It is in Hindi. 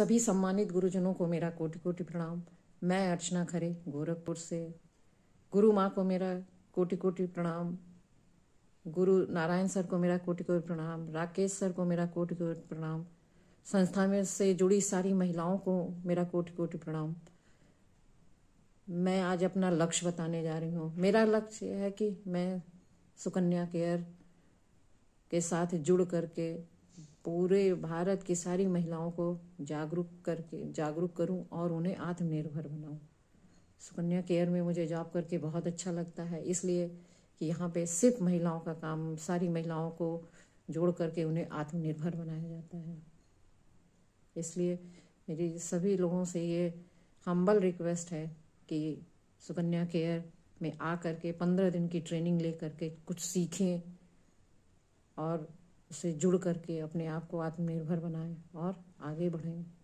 सभी सम्मानित गुरुजनों को मेरा कोटि कोटि प्रणाम मैं अर्चना खरे गोरखपुर से गुरु माँ को मेरा कोटि कोटि प्रणाम गुरु नारायण सर को मेरा कोटि कोटि प्रणाम राकेश सर को मेरा कोटि कोटि प्रणाम संस्था में से जुड़ी सारी महिलाओं को मेरा कोटि कोटि प्रणाम मैं आज अपना लक्ष्य बताने जा रही हूँ मेरा लक्ष्य यह है कि मैं सुकन्या केयर के साथ जुड़ करके पूरे भारत की सारी महिलाओं को जागरूक करके जागरूक करूं और उन्हें आत्मनिर्भर बनाऊं सुकन्या केयर में मुझे जॉब करके बहुत अच्छा लगता है इसलिए कि यहाँ पे सिर्फ महिलाओं का काम सारी महिलाओं को जोड़ करके उन्हें आत्मनिर्भर बनाया जाता है इसलिए मेरी सभी लोगों से ये हम्बल रिक्वेस्ट है कि सुकन्या केयर में आ करके पंद्रह दिन की ट्रेनिंग ले करके कुछ सीखें और उससे जुड़ करके अपने आप को आत्मनिर्भर बनाएं और आगे बढ़ें